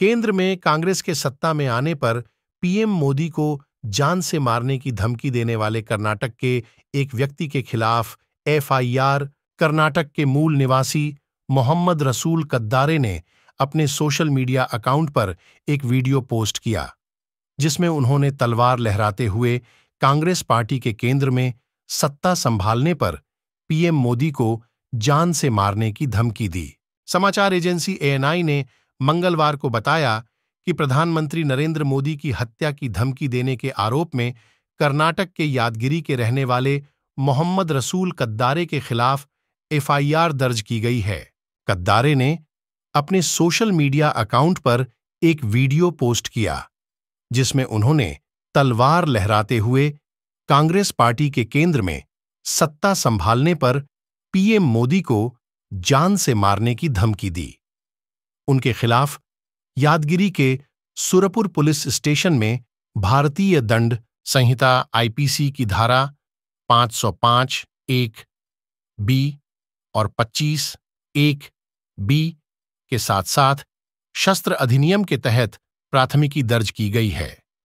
केंद्र में कांग्रेस के सत्ता में आने पर पीएम मोदी को जान से मारने की धमकी देने वाले कर्नाटक के एक व्यक्ति के खिलाफ एफआईआर कर्नाटक के मूल निवासी मोहम्मद रसूल कद्दारे ने अपने सोशल मीडिया अकाउंट पर एक वीडियो पोस्ट किया जिसमें उन्होंने तलवार लहराते हुए कांग्रेस पार्टी के केंद्र में सत्ता संभालने पर पीएम मोदी को जान से मारने की धमकी दी समाचार एजेंसी एएनआई ने मंगलवार को बताया कि प्रधानमंत्री नरेंद्र मोदी की हत्या की धमकी देने के आरोप में कर्नाटक के यादगिरी के रहने वाले मोहम्मद रसूल कद्दारे के खिलाफ एफआईआर दर्ज की गई है कद्दारे ने अपने सोशल मीडिया अकाउंट पर एक वीडियो पोस्ट किया जिसमें उन्होंने तलवार लहराते हुए कांग्रेस पार्टी के केंद्र में सत्ता संभालने पर पीएम मोदी को जान से मारने की धमकी दी उनके खिलाफ यादगिरी के सुरपुर पुलिस स्टेशन में भारतीय दंड संहिता आईपीसी की धारा 505 एक बी और 25 एक बी के साथ साथ शस्त्र अधिनियम के तहत प्राथमिकी दर्ज की गई है